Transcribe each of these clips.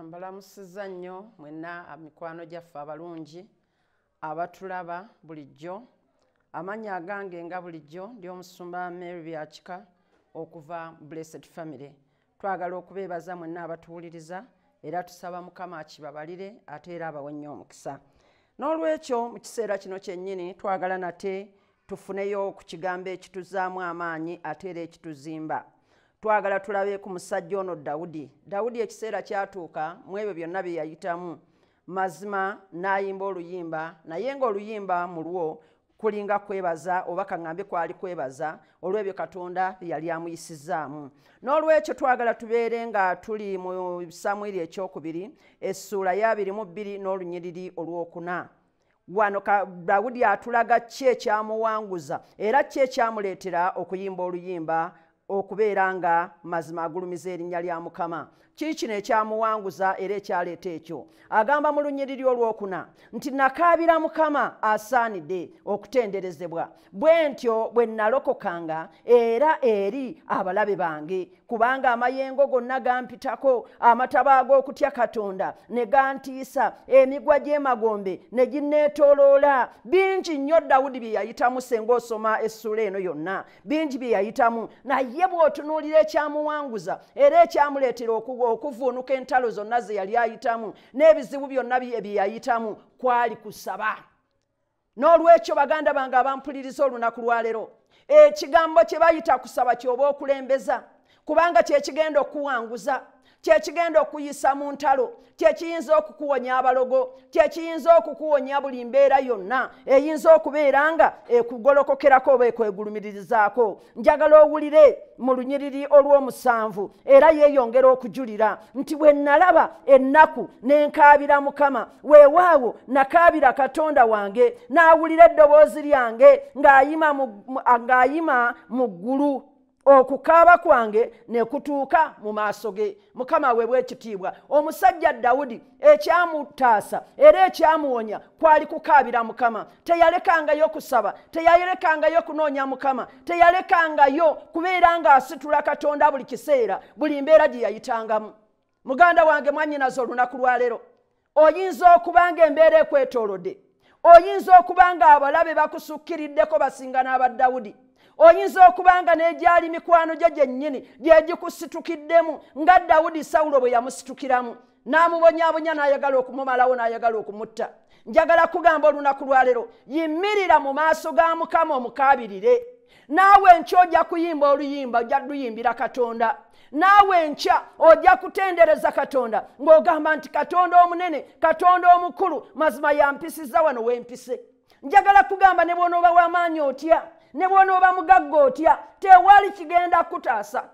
mbalamusiza nnyo mwenna mikwano gyaffe abalungi abatulaba bulijjo amannya agange nga bulijjo ndi omusumba mary byakika okuva blessed family twagala okubeebaza mwenna abatuwuliriza era tusaba mukama akibabalire ate era abawennyo omukisa n'olwekyo mu kiseera kino kyennyini twagala nate tufuneyo ku kigambo ekituzaamu amaanyi ate era ekituzimba twagala tulabeku musajja ono dawudi dawudi ekiseera kyatuuka mu ebyo byonna bye yayitamu mazima n'ayimba oluyimba naye ngaoluyimba mu lwo kulinga kwebaza oba kaŋambe kwali kwebaza olw'ebyo katonda bye yali amuyisizaamu n'olwekyo twagala tubeere nga tuli mu samwiri ekyokubiri essuula yabirimu bbiri n'olunyiriri olwokuna wano dawudi atulaga ki ekyamuwanguza era ki ekyamuleetera okuyimba oluyimba okubeera nga mazima agulumiza erinnya lya mukama kiikino ekyamuwanguza era ekyaleeta ekyo agamba mu lunyiriri olwokuna nti nakaabira mukama asaanidde okutenderezebwa bwe ntyo bwe nalokokanga era eri abalabe bange kubanga amayengo gonna gampitako amataba ag'okutya katonda ne gantiisa emigwa gy'emagombe ne gineetooloola bingi nnyo dawudi bye yayitamu senga osoma essuula eno yonna bingi bye yayitamu naye ye bw'otunuulira ekyamuwanguza era ekyamuleetera okuvuunuka entalo zonna ze yali ayitamu n'ebizibu byonna bye yayitamu kwali kusaba n'olwekyo baganda bange abampuliriza olunaku lwaleero ekigambo kye bayita kusaba kyoba okulembeza kubanga kyekigenda okuwanguza kyekigenda okuyisa mu ntalo kyekiyinza okukuwonya abalogo kyekiyinza okukuwonya buli mbeera yonna eyinza okubeera nga ekugolokokerako oba ekwegulumiririzaako njagala owulire mu lunyiriri olw'omusanvu era yeeyongera okujulira nti bwe nalaba ennaku n'enkaabira mukama weewaawo nakaabira katonda wange n'awulira eddoboozi lyange ng'ayima mu ggulu okukaaba kwange nekutuuka mu maaso ge mukama weebwa ekitiibwa omusajja dawudi ekyamutaasa era ekyamuwonya kwali kukaabira mukama teyalekangayo kusaba teyalekangayo kunoonya mukama teyalekangayo kubeera ng'asitula katonda buli kiseera buli mbeera gye yayitangamu muganda wange mwannyinaza olunaku lwaleero oyinza okuba ng'embeera ekwetoolodde oyinza okuba ng'abalabe bakusukkiriddeko basinga n'aba dawudi oyinza okubanga n'egyali mikwano gye gyennyini gyegikusitukiddemu nga dawudi sawulo bwe yamusitukiramu n'amubonyabonya n'ayagala okumumalawo n'ayagala okumutta njagala kugamba olunaku lwalero yimirira mu maaso ga mukama omukabirire naawe nkya ojja kuyimba oluyimba ojja luyimbira katonda naawe nkya ojja kutendereza katonda ng'ogamba nti katonda omunene katonda omukulu mazima yampisiza wano wempise njagala kugamba ne bwonooba w'amaanyi otya ne bwonooba mugagga otya tewali kigenda kutaasa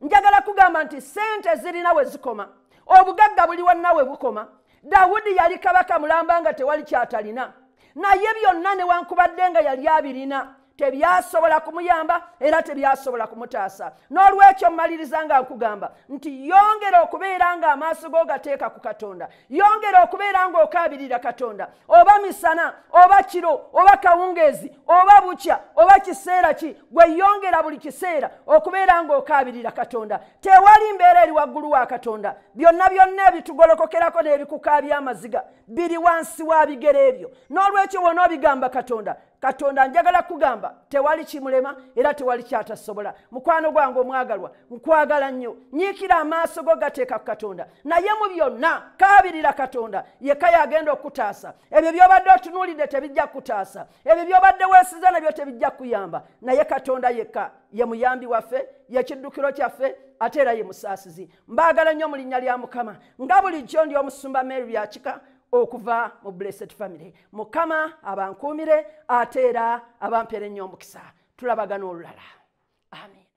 njagala kugamba nti sente zirina we zikoma obugagga buli wannawe bukoma dawudi yali kabaka mulamba nga tewali kyatalina naye byonna newankubadde nga yali abirina tebyasobola kumuyamba era tebyasobola kumutaasa n'olwekyo mmaliriza nga nkugamba nti yongera okubeera nga amaaso go gateeka ku katonda yongera okubeera ng'okabirira katonda oba misana oba kiro oba kawungeezi oba bukya oba kiseera ki gweyongera buli kiseera okubeera ng'okabirira katonda tewali mbeera eri waggulu wa katonda byonna byonna ebitugolokokerako n'ebikukaabya amaziga biri wansi wa bigero ebyo n'olwekyo wonaobigamba katonda katonda njagala kugamba kubanga tewali kimulema era tewali kyatasobola mukwano gwange omwagalwa nkwagala nnyo nyiikira amaaso go gateeka ku katonda naye mu byonna kaabirira katonda yekka yagenda okutaasa ebyo byobadde otunuulidde tebijja kukutaasa ebyo byobadde weesiza nabyo tebijja kukuyamba naye katonda yekka ye muyambi waffe yekiddukiro kyaffe ate era ye musaasizi mbaagala nnyo mu linnya lya mukama nga bulijjo ndi omusumba meri byakika okuva mu blessed family mukama abankuumire ate era abampeera ennyo omukisa tulabagana olulala amin